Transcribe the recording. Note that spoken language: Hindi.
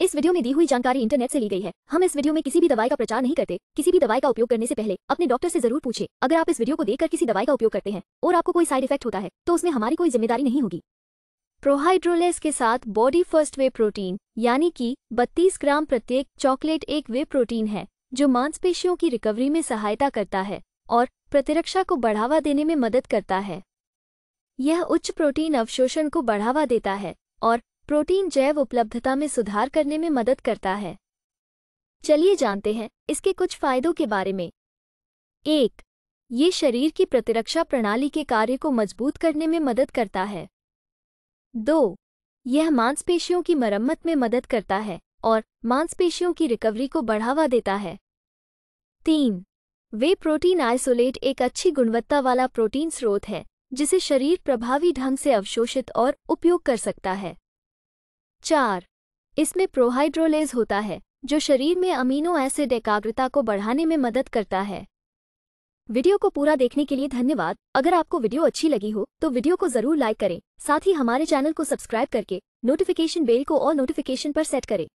इस वीडियो में दी हुई जानकारी इंटरनेट से ली गई है हम इस वीडियो में किसी भी दवाई का प्रचार नहीं करते किसी भी दवाई का उपयोग करने से पहले अपने डॉक्टर से जरूर पूछे अगर आप इस वीडियो को देखकर किसी दवाई का उपयोग करते हैं और आपको कोई साइड इफेक्ट होता है तो उसमें हमारी कोई जिम्मेदारी नहीं होगी प्रोहाइड्रोलेस के साथ बॉडी फर्स्ट वे प्रोटीन यानी कि बत्तीस ग्राम प्रत्येक चॉकलेट एक वे प्रोटीन है जो मांसपेशियों की रिकवरी में सहायता करता है और प्रतिरक्षा को बढ़ावा देने में मदद करता है यह उच्च प्रोटीन अवशोषण को बढ़ावा देता है और प्रोटीन जैव उपलब्धता में सुधार करने में मदद करता है चलिए जानते हैं इसके कुछ फायदों के बारे में एक ये शरीर की प्रतिरक्षा प्रणाली के कार्य को मजबूत करने में मदद करता है दो यह मांसपेशियों की मरम्मत में मदद करता है और मांसपेशियों की रिकवरी को बढ़ावा देता है तीन वे प्रोटीन आइसोलेट एक अच्छी गुणवत्ता वाला प्रोटीन स्रोत है जिसे शरीर प्रभावी ढंग से अवशोषित और उपयोग कर सकता है चार इसमें प्रोहाइड्रोलेज होता है जो शरीर में अमीनो एसिड एकाग्रता को बढ़ाने में मदद करता है वीडियो को पूरा देखने के लिए धन्यवाद अगर आपको वीडियो अच्छी लगी हो तो वीडियो को जरूर लाइक करें साथ ही हमारे चैनल को सब्सक्राइब करके नोटिफिकेशन बेल को और नोटिफिकेशन पर सेट करें